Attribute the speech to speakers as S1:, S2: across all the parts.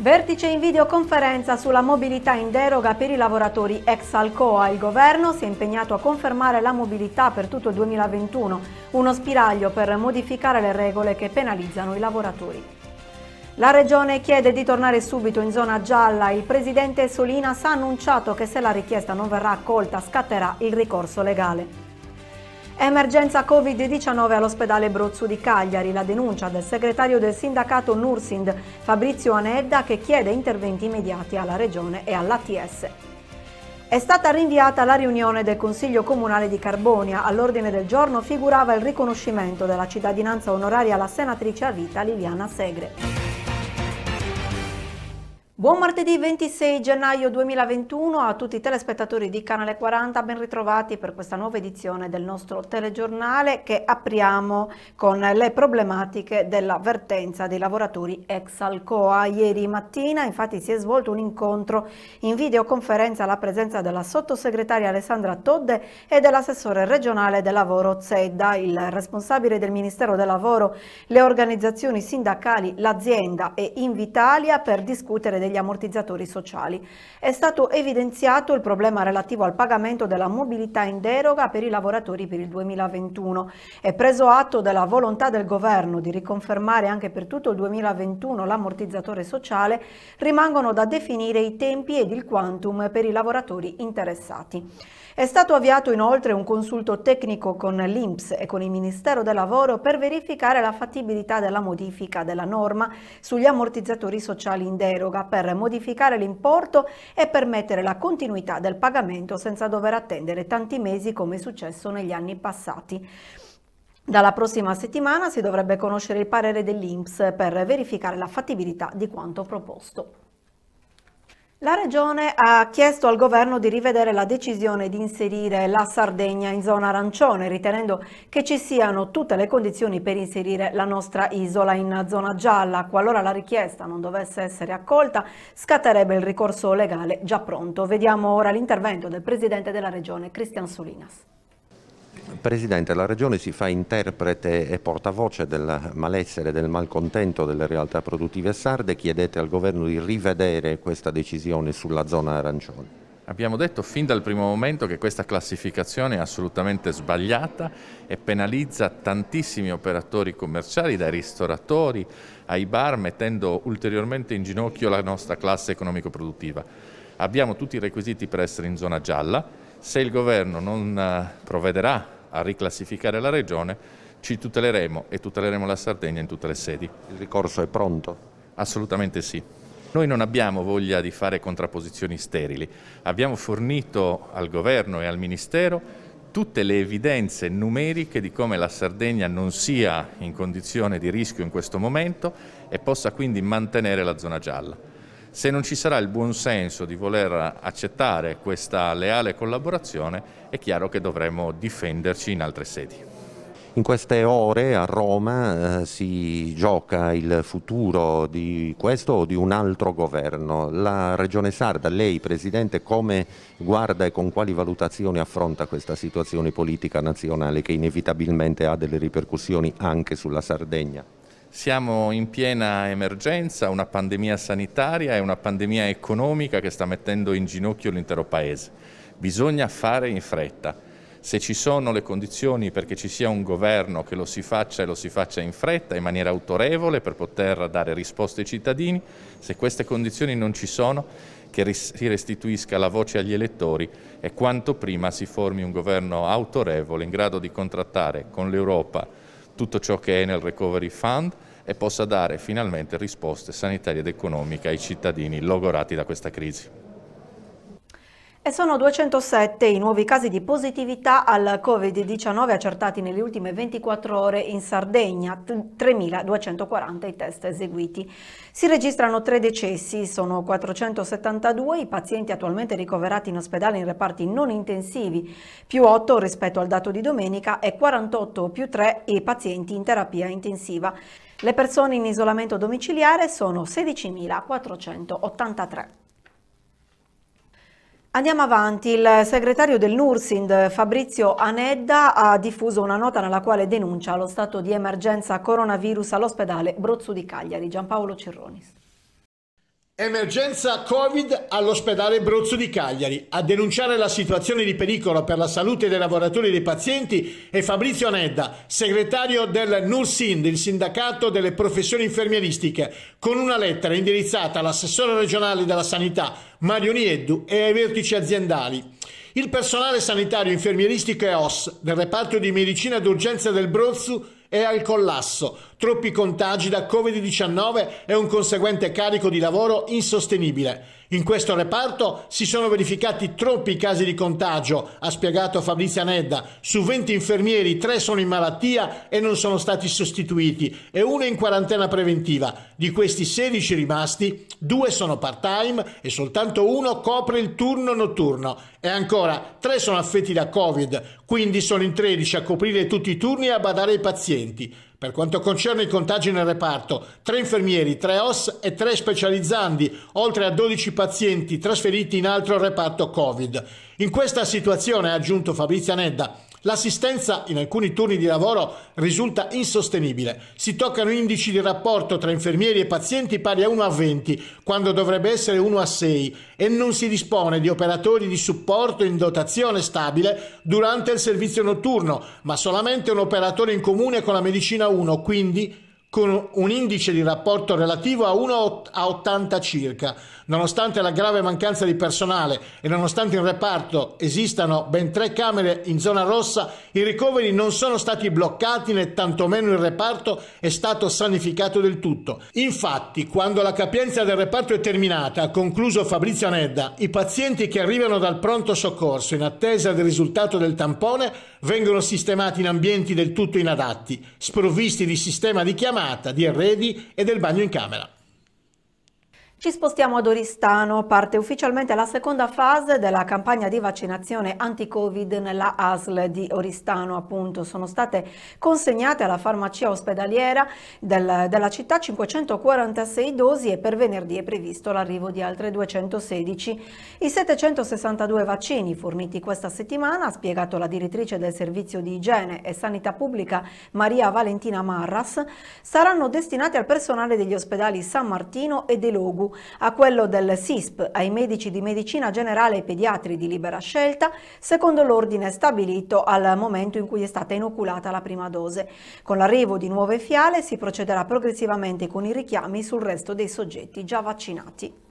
S1: Vertice in videoconferenza sulla mobilità in deroga per i lavoratori ex Alcoa. Il governo si è impegnato a confermare la mobilità per tutto il 2021, uno spiraglio per modificare le regole che penalizzano i lavoratori. La Regione chiede di tornare subito in zona gialla. Il presidente Solinas ha annunciato che se la richiesta non verrà accolta scatterà il ricorso legale. Emergenza Covid-19 all'ospedale Brozzu di Cagliari, la denuncia del segretario del sindacato Nursind Fabrizio Anedda che chiede interventi immediati alla Regione e all'ATS. È stata rinviata la riunione del Consiglio Comunale di Carbonia. All'ordine del giorno figurava il riconoscimento della cittadinanza onoraria alla senatrice a vita Liliana Segre. Buon martedì 26 gennaio 2021 a tutti i telespettatori di Canale 40, ben ritrovati per questa nuova edizione del nostro telegiornale che apriamo con le problematiche della vertenza dei lavoratori ex Alcoa. Ieri mattina infatti si è svolto un incontro in videoconferenza alla presenza della sottosegretaria Alessandra Todde e dell'assessore regionale del lavoro Zedda, il responsabile del Ministero del Lavoro, le organizzazioni sindacali, l'azienda e Invitalia per discutere dei degli ammortizzatori sociali. È stato evidenziato il problema relativo al pagamento della mobilità in deroga per i lavoratori per il 2021 e preso atto della volontà del governo di riconfermare anche per tutto il 2021 l'ammortizzatore sociale, rimangono da definire i tempi ed il quantum per i lavoratori interessati. È stato avviato inoltre un consulto tecnico con l'INPS e con il Ministero del Lavoro per verificare la fattibilità della modifica della norma sugli ammortizzatori sociali in deroga per modificare l'importo e permettere la continuità del pagamento senza dover attendere tanti mesi come è successo negli anni passati. Dalla prossima settimana si dovrebbe conoscere il parere dell'INPS per verificare la fattibilità di quanto proposto. La Regione ha chiesto al governo di rivedere la decisione di inserire la Sardegna in zona arancione, ritenendo che ci siano tutte le condizioni per inserire la nostra isola in zona gialla. Qualora la richiesta non dovesse essere accolta, scatterebbe il ricorso legale già pronto. Vediamo ora l'intervento del Presidente della Regione, Cristian Solinas.
S2: Presidente, la Regione si fa interprete e portavoce del malessere, del malcontento delle realtà produttive sarde, chiedete al Governo di rivedere questa decisione sulla zona arancione. Abbiamo detto fin dal primo momento che questa classificazione è assolutamente sbagliata e penalizza tantissimi operatori commerciali, dai ristoratori ai bar, mettendo ulteriormente in ginocchio la nostra classe economico-produttiva. Abbiamo tutti i requisiti per essere in zona gialla, se il governo non eh, provvederà a riclassificare la regione, ci tuteleremo e tuteleremo la Sardegna in tutte le sedi. Il ricorso è pronto? Assolutamente sì. Noi non abbiamo voglia di fare contrapposizioni sterili, abbiamo fornito al governo e al Ministero tutte le evidenze numeriche di come la Sardegna non sia in condizione di rischio in questo momento e possa quindi mantenere la zona gialla se non ci sarà il buon senso di voler accettare questa leale collaborazione è chiaro che dovremo difenderci in altre sedi. In queste ore a Roma eh, si gioca il futuro di questo o di un altro governo. La Regione Sarda, lei Presidente, come guarda e con quali valutazioni affronta questa situazione politica nazionale che inevitabilmente ha delle ripercussioni anche sulla Sardegna? Siamo in piena emergenza, una pandemia sanitaria e una pandemia economica che sta mettendo in ginocchio l'intero Paese. Bisogna fare in fretta. Se ci sono le condizioni perché ci sia un governo che lo si faccia e lo si faccia in fretta, in maniera autorevole, per poter dare risposte ai cittadini, se queste condizioni non ci sono, che si restituisca la voce agli elettori e quanto prima si formi un governo autorevole in grado di contrattare con l'Europa tutto ciò che è nel Recovery Fund e possa dare finalmente risposte sanitarie ed economiche ai cittadini logorati da questa crisi.
S1: E sono 207 i nuovi casi di positività al Covid-19 accertati nelle ultime 24 ore in Sardegna, 3.240 i test eseguiti. Si registrano tre decessi, sono 472 i pazienti attualmente ricoverati in ospedale in reparti non intensivi, più 8 rispetto al dato di domenica e 48 più 3 i pazienti in terapia intensiva. Le persone in isolamento domiciliare sono 16.483. Andiamo avanti, il segretario del Nursind Fabrizio Anedda ha diffuso una nota nella quale denuncia lo stato di emergenza coronavirus all'ospedale Brozzu di Cagliari. Giampaolo Cerronis.
S3: Emergenza Covid all'ospedale Brozzo di Cagliari. A denunciare la situazione di pericolo per la salute dei lavoratori e dei pazienti è Fabrizio Anedda, segretario del NURSIND, il sindacato delle professioni infermieristiche, con una lettera indirizzata all'assessore regionale della sanità Mario Nieddu e ai vertici aziendali. Il personale sanitario infermieristico e OS del reparto di medicina d'urgenza del Brozzo è al collasso. Troppi contagi da Covid-19 e un conseguente carico di lavoro insostenibile. In questo reparto si sono verificati troppi casi di contagio, ha spiegato Fabrizia Nedda. Su 20 infermieri, 3 sono in malattia e non sono stati sostituiti e uno è in quarantena preventiva. Di questi 16 rimasti, 2 sono part-time e soltanto uno copre il turno notturno. E ancora, 3 sono affetti da Covid, quindi sono in 13 a coprire tutti i turni e a badare i pazienti. Per quanto concerne i contagi nel reparto, tre infermieri, tre OS e tre specializzandi, oltre a 12 pazienti trasferiti in altro reparto Covid. In questa situazione, ha aggiunto Fabrizia Nedda, L'assistenza in alcuni turni di lavoro risulta insostenibile. Si toccano indici di rapporto tra infermieri e pazienti pari a 1 a 20, quando dovrebbe essere 1 a 6, e non si dispone di operatori di supporto in dotazione stabile durante il servizio notturno, ma solamente un operatore in comune con la medicina 1, quindi con un indice di rapporto relativo a 1 a 80 circa. Nonostante la grave mancanza di personale e nonostante in reparto esistano ben tre camere in zona rossa, i ricoveri non sono stati bloccati né tantomeno il reparto è stato sanificato del tutto. Infatti, quando la capienza del reparto è terminata, ha concluso Fabrizio Anedda, i pazienti che arrivano dal pronto soccorso in attesa del risultato del tampone vengono sistemati in ambienti del tutto inadatti, sprovvisti di sistema di chiamata, di arredi e del bagno in camera.
S1: Ci spostiamo ad Oristano, parte ufficialmente la seconda fase della campagna di vaccinazione anti-Covid nella ASL di Oristano, appunto. Sono state consegnate alla farmacia ospedaliera del, della città 546 dosi e per venerdì è previsto l'arrivo di altre 216. I 762 vaccini forniti questa settimana, ha spiegato la direttrice del Servizio di Igiene e Sanità Pubblica Maria Valentina Marras, saranno destinati al personale degli ospedali San Martino e De Logu a quello del SISP, ai medici di medicina generale e pediatri di libera scelta, secondo l'ordine stabilito al momento in cui è stata inoculata la prima dose. Con l'arrivo di nuove fiale si procederà progressivamente con i richiami sul resto dei soggetti già vaccinati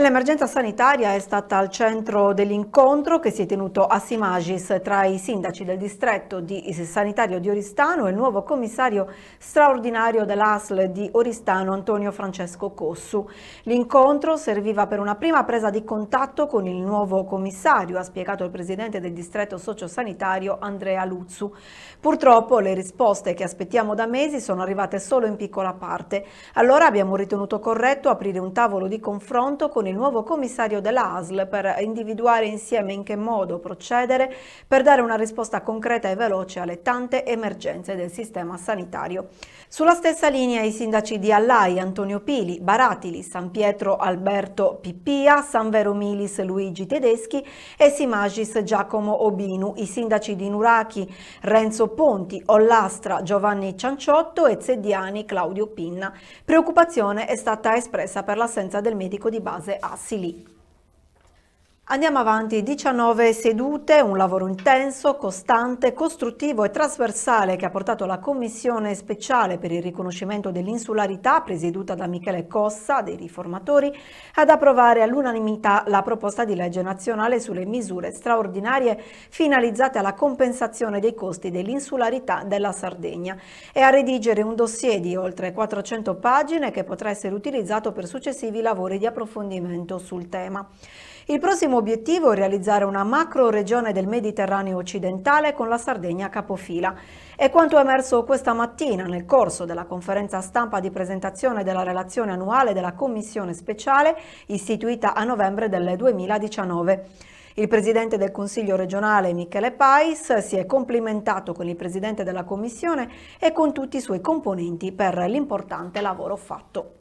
S1: l'emergenza sanitaria è stata al centro dell'incontro che si è tenuto a Simagis tra i sindaci del distretto di sanitario di Oristano e il nuovo commissario straordinario dell'ASL di Oristano Antonio Francesco Cossu. L'incontro serviva per una prima presa di contatto con il nuovo commissario, ha spiegato il presidente del distretto sociosanitario Andrea Luzzu. Purtroppo le risposte che aspettiamo da mesi sono arrivate solo in piccola parte. Allora abbiamo ritenuto corretto aprire un tavolo di confronto con il nuovo commissario dell'ASL, per individuare insieme in che modo procedere per dare una risposta concreta e veloce alle tante emergenze del sistema sanitario. Sulla stessa linea i sindaci di Allai, Antonio Pili, Baratili, San Pietro Alberto Pippia, San Vero Milis Luigi Tedeschi e Simagis Giacomo Obinu, i sindaci di Nurachi Renzo Ponti, Ollastra Giovanni Cianciotto e Zeddiani Claudio Pinna. Preoccupazione è stata espressa per l'assenza del medico di base They are Silly. Andiamo avanti 19 sedute, un lavoro intenso, costante, costruttivo e trasversale che ha portato la Commissione speciale per il riconoscimento dell'insularità, presieduta da Michele Cossa dei Riformatori, ad approvare all'unanimità la proposta di legge nazionale sulle misure straordinarie finalizzate alla compensazione dei costi dell'insularità della Sardegna e a redigere un dossier di oltre 400 pagine che potrà essere utilizzato per successivi lavori di approfondimento sul tema. Il prossimo obiettivo è realizzare una macro regione del Mediterraneo occidentale con la Sardegna capofila. È quanto emerso questa mattina nel corso della conferenza stampa di presentazione della relazione annuale della Commissione speciale istituita a novembre del 2019. Il presidente del Consiglio regionale Michele Pais si è complimentato con il presidente della Commissione e con tutti i suoi componenti per l'importante lavoro fatto.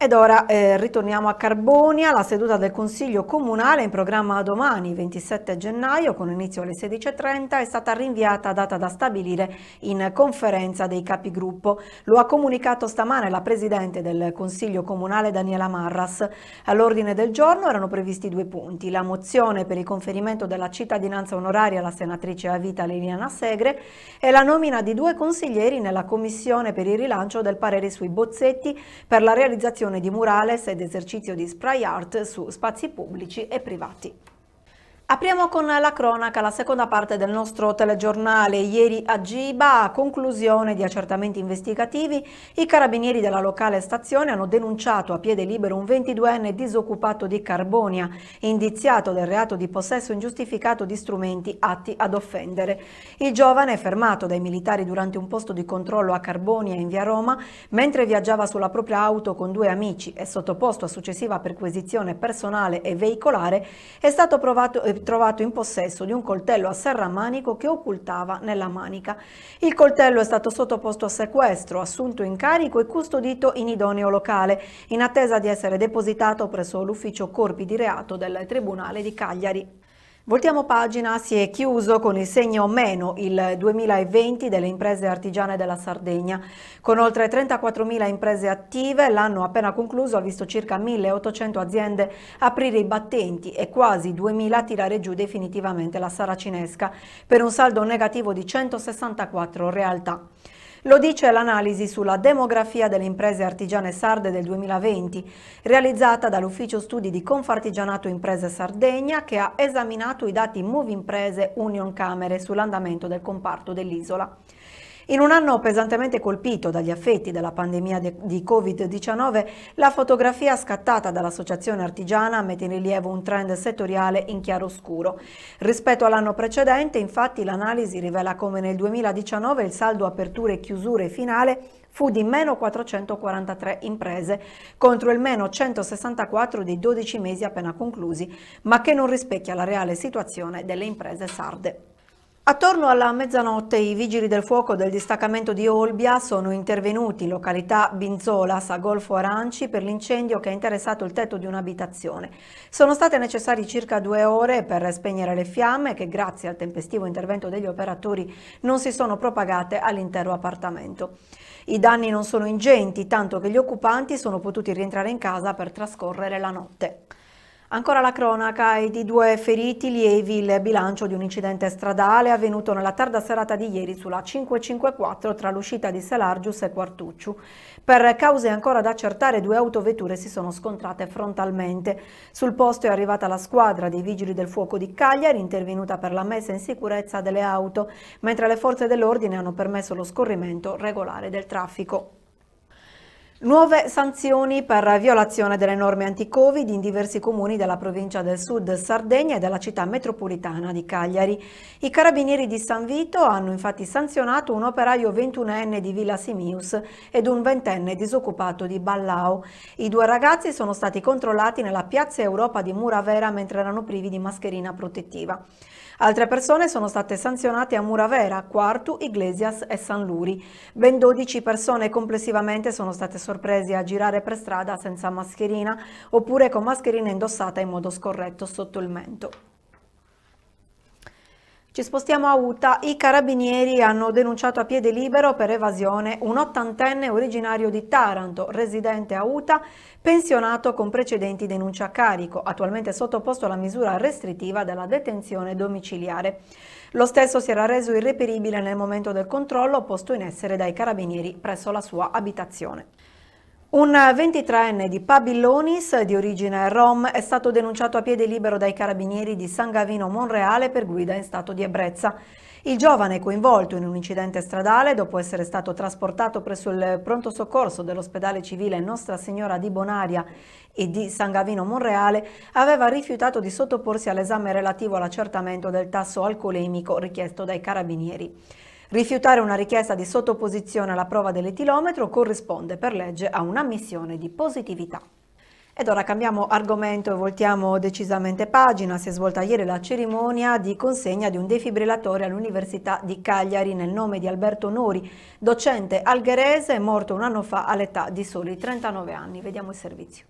S1: Ed ora eh, ritorniamo a Carbonia, la seduta del Consiglio Comunale in programma domani 27 gennaio con inizio alle 16.30 è stata rinviata a data da stabilire in conferenza dei capigruppo. Lo ha comunicato stamane la Presidente del Consiglio Comunale Daniela Marras. All'ordine del giorno erano previsti due punti, la mozione per il conferimento della cittadinanza onoraria alla senatrice a vita Liliana Segre e la nomina di due consiglieri nella Commissione per il rilancio del parere sui bozzetti per la realizzazione realizzazione di murales ed esercizio di spray art su spazi pubblici e privati. Apriamo con la cronaca, la seconda parte del nostro telegiornale. Ieri a Giba, a conclusione di accertamenti investigativi, i carabinieri della locale stazione hanno denunciato a piede libero un 22enne disoccupato di Carbonia, indiziato del reato di possesso ingiustificato di strumenti atti ad offendere. Il giovane, fermato dai militari durante un posto di controllo a Carbonia in via Roma, mentre viaggiava sulla propria auto con due amici e sottoposto a successiva perquisizione personale e veicolare, è stato provato ritrovato in possesso di un coltello a serramanico che occultava nella manica. Il coltello è stato sottoposto a sequestro, assunto in carico e custodito in idoneo locale, in attesa di essere depositato presso l'ufficio corpi di reato del Tribunale di Cagliari. Voltiamo pagina, si è chiuso con il segno meno il 2020 delle imprese artigiane della Sardegna. Con oltre 34.000 imprese attive, l'anno appena concluso ha visto circa 1.800 aziende aprire i battenti e quasi 2.000 tirare giù definitivamente la saracinesca, per un saldo negativo di 164 realtà. Lo dice l'analisi sulla demografia delle imprese artigiane sarde del 2020, realizzata dall'Ufficio Studi di Confartigianato Imprese Sardegna, che ha esaminato i dati Move Imprese Union Camere sull'andamento del comparto dell'isola. In un anno pesantemente colpito dagli affetti della pandemia di Covid-19, la fotografia scattata dall'associazione artigiana mette in rilievo un trend settoriale in chiaroscuro. Rispetto all'anno precedente, infatti, l'analisi rivela come nel 2019 il saldo aperture e chiusure finale fu di meno 443 imprese contro il meno 164 dei 12 mesi appena conclusi, ma che non rispecchia la reale situazione delle imprese sarde. Attorno alla mezzanotte i vigili del fuoco del distaccamento di Olbia sono intervenuti in località Binzolas a Golfo Aranci per l'incendio che ha interessato il tetto di un'abitazione. Sono state necessarie circa due ore per spegnere le fiamme che grazie al tempestivo intervento degli operatori non si sono propagate all'intero appartamento. I danni non sono ingenti, tanto che gli occupanti sono potuti rientrare in casa per trascorrere la notte. Ancora la cronaca e di due feriti lievi il bilancio di un incidente stradale avvenuto nella tarda serata di ieri sulla 554 tra l'uscita di Selargius e Quartucciu. Per cause ancora da accertare due autovetture si sono scontrate frontalmente. Sul posto è arrivata la squadra dei vigili del fuoco di Cagliari intervenuta per la messa in sicurezza delle auto, mentre le forze dell'ordine hanno permesso lo scorrimento regolare del traffico. Nuove sanzioni per violazione delle norme anti-Covid in diversi comuni della provincia del Sud Sardegna e della città metropolitana di Cagliari. I carabinieri di San Vito hanno infatti sanzionato un operaio 21enne di Villa Simius ed un ventenne disoccupato di Ballao. I due ragazzi sono stati controllati nella piazza Europa di Muravera mentre erano privi di mascherina protettiva. Altre persone sono state sanzionate a Muravera, Quartu, Iglesias e San Luri. Ben 12 persone complessivamente sono state sorprese a girare per strada senza mascherina oppure con mascherina indossata in modo scorretto sotto il mento. Ci spostiamo a Uta, i carabinieri hanno denunciato a piede libero per evasione un ottantenne originario di Taranto, residente a Uta, pensionato con precedenti denunce a carico, attualmente sottoposto alla misura restrittiva della detenzione domiciliare. Lo stesso si era reso irreperibile nel momento del controllo posto in essere dai carabinieri presso la sua abitazione. Un 23enne di Pabillonis, di origine rom, è stato denunciato a piede libero dai carabinieri di San Gavino Monreale per guida in stato di ebbrezza. Il giovane coinvolto in un incidente stradale dopo essere stato trasportato presso il pronto soccorso dell'ospedale civile Nostra Signora di Bonaria e di San Gavino Monreale, aveva rifiutato di sottoporsi all'esame relativo all'accertamento del tasso alcolemico richiesto dai carabinieri. Rifiutare una richiesta di sottoposizione alla prova dell'etilometro corrisponde per legge a un'ammissione di positività. Ed ora cambiamo argomento e voltiamo decisamente pagina. Si è svolta ieri la cerimonia di consegna di un defibrillatore all'Università di Cagliari nel nome di Alberto Nori, docente algherese morto un anno fa all'età di soli 39 anni. Vediamo il servizio.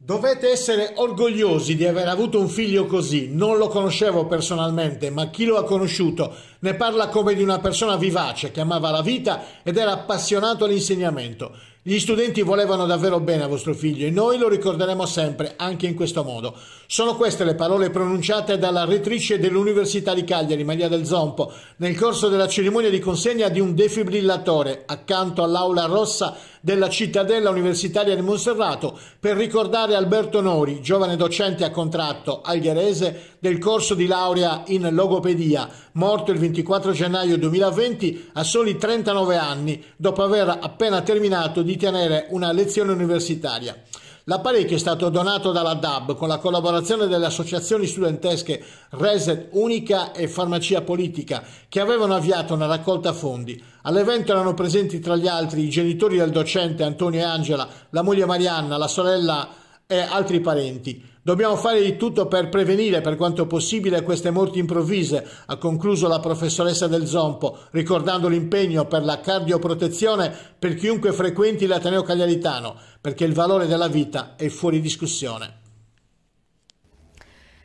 S3: Dovete essere orgogliosi di aver avuto un figlio così. Non lo conoscevo personalmente, ma chi lo ha conosciuto ne parla come di una persona vivace che amava la vita ed era appassionato all'insegnamento. Gli studenti volevano davvero bene a vostro figlio e noi lo ricorderemo sempre, anche in questo modo. Sono queste le parole pronunciate dalla rettrice dell'Università di Cagliari, Maria del Zompo, nel corso della cerimonia di consegna di un defibrillatore accanto all'aula rossa della cittadella universitaria di Monserrato per ricordare Alberto Nori, giovane docente a contratto algherese del corso di laurea in logopedia, morto il 24 gennaio 2020 a soli 39 anni, dopo aver appena terminato di tenere una lezione universitaria. L'apparecchio è stato donato dalla DAB con la collaborazione delle associazioni studentesche Reset Unica e Farmacia Politica che avevano avviato una raccolta fondi. All'evento erano presenti tra gli altri i genitori del docente Antonio e Angela, la moglie Marianna, la sorella e altri parenti. Dobbiamo fare di tutto per prevenire per quanto possibile queste morti improvvise, ha concluso la professoressa del Zompo, ricordando l'impegno per la cardioprotezione per chiunque frequenti l'Ateneo Cagliaritano, perché il valore della vita è fuori discussione.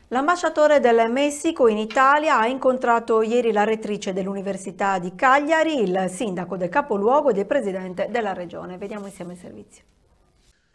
S1: L'ambasciatore del Messico in Italia ha incontrato ieri la rettrice dell'Università di Cagliari, il sindaco del capoluogo ed il presidente della regione. Vediamo insieme il servizio.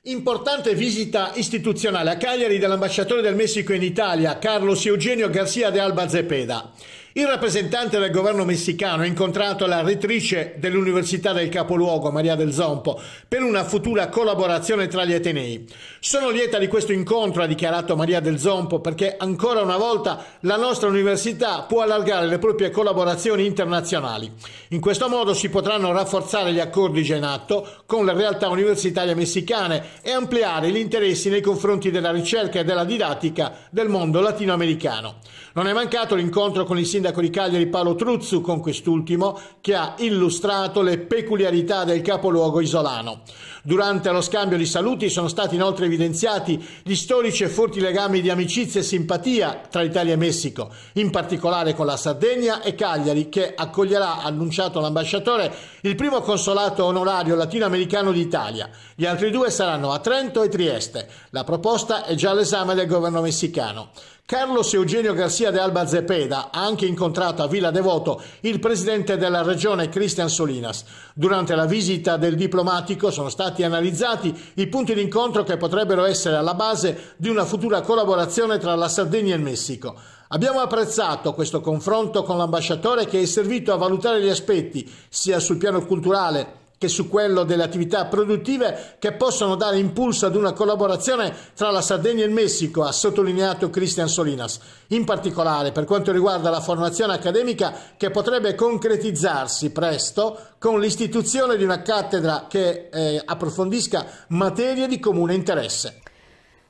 S3: Importante visita istituzionale a Cagliari dell'ambasciatore del Messico in Italia, Carlos Eugenio García de Alba Zepeda. Il rappresentante del governo messicano ha incontrato la rettrice dell'Università del Capoluogo, Maria del Zompo, per una futura collaborazione tra gli Atenei. Sono lieta di questo incontro, ha dichiarato Maria del Zompo, perché ancora una volta la nostra università può allargare le proprie collaborazioni internazionali. In questo modo si potranno rafforzare gli accordi già in atto con le realtà universitarie messicane e ampliare gli interessi nei confronti della ricerca e della didattica del mondo latinoamericano. Non è mancato l'incontro con il sindaco di Cagliari Paolo Truzzu, con quest'ultimo che ha illustrato le peculiarità del capoluogo isolano. Durante lo scambio di saluti sono stati inoltre evidenziati gli storici e forti legami di amicizia e simpatia tra Italia e Messico, in particolare con la Sardegna e Cagliari che accoglierà, annunciato l'ambasciatore, il primo consolato onorario latinoamericano d'Italia. Gli altri due saranno a Trento e Trieste. La proposta è già all'esame del governo messicano. Carlos Eugenio Garcia de Alba Zepeda ha anche incontrato a Villa Devoto il presidente della regione Cristian Solinas. Durante la visita del diplomatico sono stati analizzati i punti d'incontro che potrebbero essere alla base di una futura collaborazione tra la Sardegna e il Messico. Abbiamo apprezzato questo confronto con l'ambasciatore che è servito a valutare gli aspetti sia sul piano culturale che su quello delle attività produttive che possono dare impulso ad una collaborazione tra la Sardegna e il Messico, ha sottolineato Cristian Solinas, in particolare per quanto riguarda la formazione accademica che potrebbe concretizzarsi presto con l'istituzione di una cattedra che eh, approfondisca materie di comune interesse.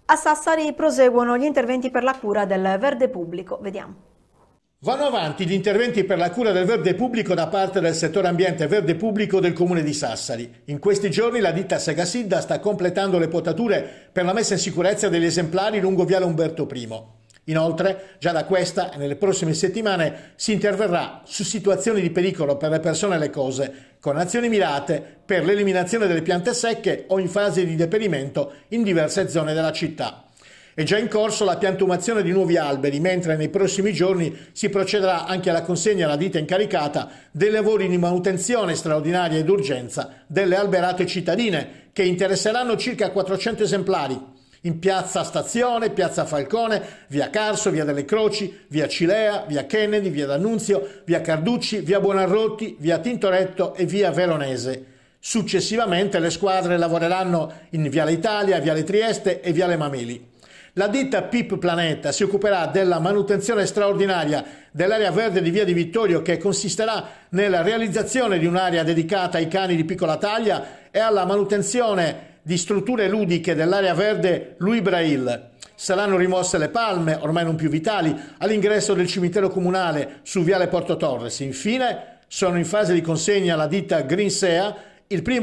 S1: A Sassari proseguono gli interventi per la cura del verde pubblico. Vediamo.
S3: Vanno avanti gli interventi per la cura del verde pubblico da parte del settore ambiente verde pubblico del comune di Sassari. In questi giorni la ditta Segasidda sta completando le potature per la messa in sicurezza degli esemplari lungo viale Umberto I. Inoltre, già da questa e nelle prossime settimane si interverrà su situazioni di pericolo per le persone e le cose, con azioni mirate per l'eliminazione delle piante secche o in fase di deperimento in diverse zone della città. È già in corso la piantumazione di nuovi alberi, mentre nei prossimi giorni si procederà anche alla consegna alla ditta incaricata dei lavori di manutenzione straordinaria ed urgenza delle alberate cittadine, che interesseranno circa 400 esemplari in piazza Stazione, piazza Falcone, via Carso, via delle Croci, via Cilea, via Kennedy, via D'Annunzio, via Carducci, via Buonarrotti, via Tintoretto e via Veronese. Successivamente le squadre lavoreranno in Viale Italia, Viale Trieste e Viale Mameli. La ditta PIP Planeta si occuperà della manutenzione straordinaria dell'area verde di Via di Vittorio che consisterà nella realizzazione di un'area dedicata ai cani di piccola taglia e alla manutenzione di strutture ludiche dell'area verde Louis Braille. Saranno rimosse le palme, ormai non più vitali, all'ingresso del cimitero comunale su Viale Porto Torres. Infine sono in fase di consegna alla ditta Green Sea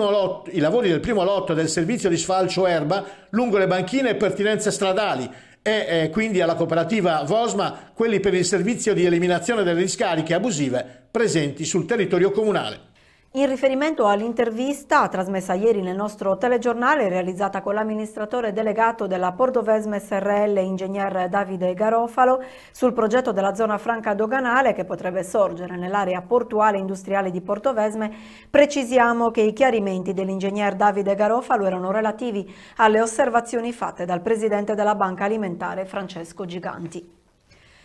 S3: lotto, i lavori del primo lotto del servizio di sfalcio erba lungo le banchine e pertinenze stradali e eh, quindi alla cooperativa Vosma quelli per il servizio di eliminazione delle discariche abusive presenti sul territorio comunale.
S1: In riferimento all'intervista trasmessa ieri nel nostro telegiornale realizzata con l'amministratore delegato della Pordovesme SRL, ingegner Davide Garofalo, sul progetto della zona franca doganale che potrebbe sorgere nell'area portuale industriale di Portovesme, precisiamo che i chiarimenti dell'ingegner Davide Garofalo erano relativi alle osservazioni fatte dal presidente della Banca Alimentare Francesco Giganti.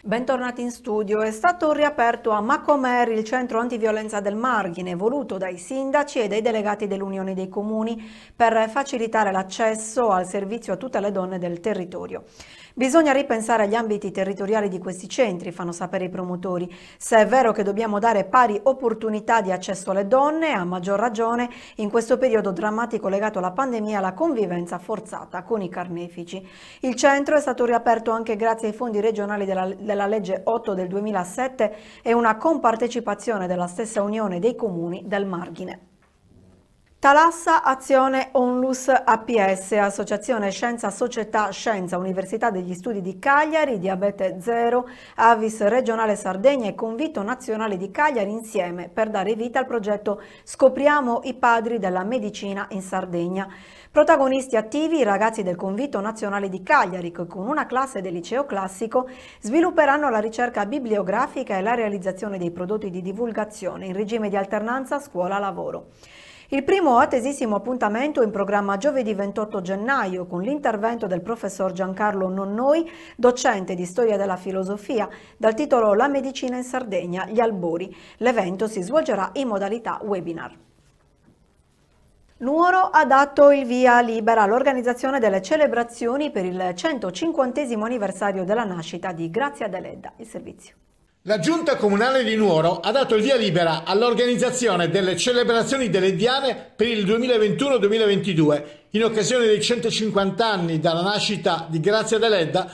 S1: Bentornati in studio. È stato riaperto a Macomer il centro antiviolenza del Margine, voluto dai sindaci e dai delegati dell'Unione dei Comuni per facilitare l'accesso al servizio a tutte le donne del territorio. Bisogna ripensare agli ambiti territoriali di questi centri, fanno sapere i promotori. Se è vero che dobbiamo dare pari opportunità di accesso alle donne, a maggior ragione in questo periodo drammatico legato alla pandemia e alla convivenza forzata con i carnefici. Il centro è stato riaperto anche grazie ai fondi regionali della della legge 8 del 2007 e una compartecipazione della stessa Unione dei Comuni del Margine. Talassa Azione Onlus APS, Associazione Scienza Società Scienza, Università degli Studi di Cagliari, Diabete Zero, Avis Regionale Sardegna e Convito Nazionale di Cagliari insieme per dare vita al progetto Scopriamo i padri della medicina in Sardegna. Protagonisti attivi i ragazzi del Convitto Nazionale di Cagliari che con una classe del liceo classico svilupperanno la ricerca bibliografica e la realizzazione dei prodotti di divulgazione in regime di alternanza scuola-lavoro. Il primo attesissimo appuntamento è in programma giovedì 28 gennaio con l'intervento del professor Giancarlo Nonnoi, docente di storia della filosofia, dal titolo La medicina in Sardegna, gli albori. L'evento si svolgerà in modalità webinar. Nuoro ha dato il via libera all'organizzazione delle celebrazioni per il 150 anniversario della nascita di Grazia Deledda. Il servizio.
S3: La giunta comunale di Nuoro ha dato il via libera all'organizzazione delle celebrazioni delle Diane per il 2021-2022 in occasione dei 150 anni dalla nascita di Grazia Deledda,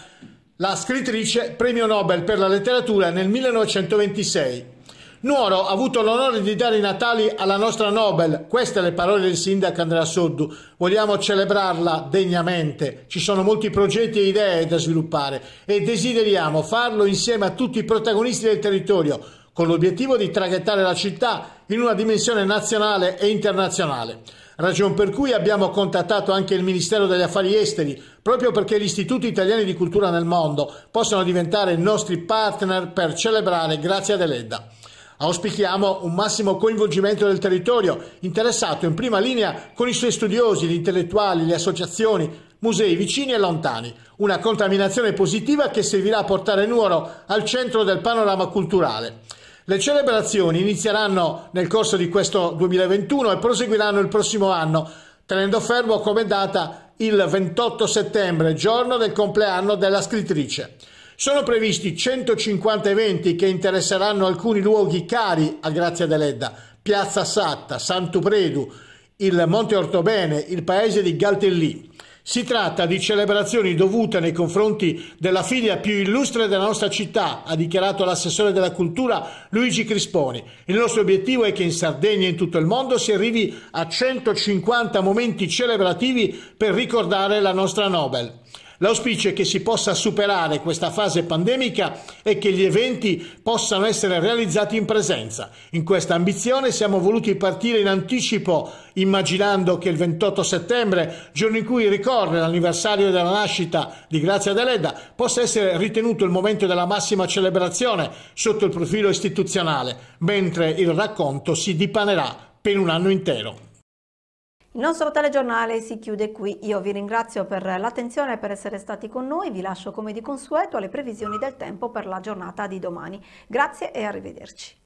S3: la scrittrice premio Nobel per la letteratura nel 1926. Nuoro ha avuto l'onore di dare i Natali alla nostra Nobel, queste le parole del sindaco Andrea Soddu. Vogliamo celebrarla degnamente, ci sono molti progetti e idee da sviluppare e desideriamo farlo insieme a tutti i protagonisti del territorio, con l'obiettivo di traghettare la città in una dimensione nazionale e internazionale. Ragion per cui abbiamo contattato anche il Ministero degli Affari Esteri, proprio perché gli istituti italiani di cultura nel mondo possano diventare nostri partner per celebrare Grazia Deledda. Auspichiamo un massimo coinvolgimento del territorio, interessato in prima linea con i suoi studiosi, gli intellettuali, le associazioni, musei vicini e lontani. Una contaminazione positiva che servirà a portare Nuoro al centro del panorama culturale. Le celebrazioni inizieranno nel corso di questo 2021 e proseguiranno il prossimo anno, tenendo fermo come data il 28 settembre, giorno del compleanno della scrittrice. Sono previsti 150 eventi che interesseranno alcuni luoghi cari a Grazia d'Eledda, Piazza Satta, Santupredu, il Monte Ortobene, il paese di Galtellì. Si tratta di celebrazioni dovute nei confronti della figlia più illustre della nostra città, ha dichiarato l'assessore della cultura Luigi Crisponi. Il nostro obiettivo è che in Sardegna e in tutto il mondo si arrivi a 150 momenti celebrativi per ricordare la nostra Nobel. L'auspicio è che si possa superare questa fase pandemica e che gli eventi possano essere realizzati in presenza. In questa ambizione siamo voluti partire in anticipo immaginando che il 28 settembre, giorno in cui ricorre l'anniversario della nascita di Grazia Deledda, possa essere ritenuto il momento della massima celebrazione sotto il profilo istituzionale, mentre il racconto si dipanerà per un anno intero.
S1: Il nostro telegiornale si chiude qui. Io vi ringrazio per l'attenzione e per essere stati con noi. Vi lascio come di consueto alle previsioni del tempo per la giornata di domani. Grazie e arrivederci.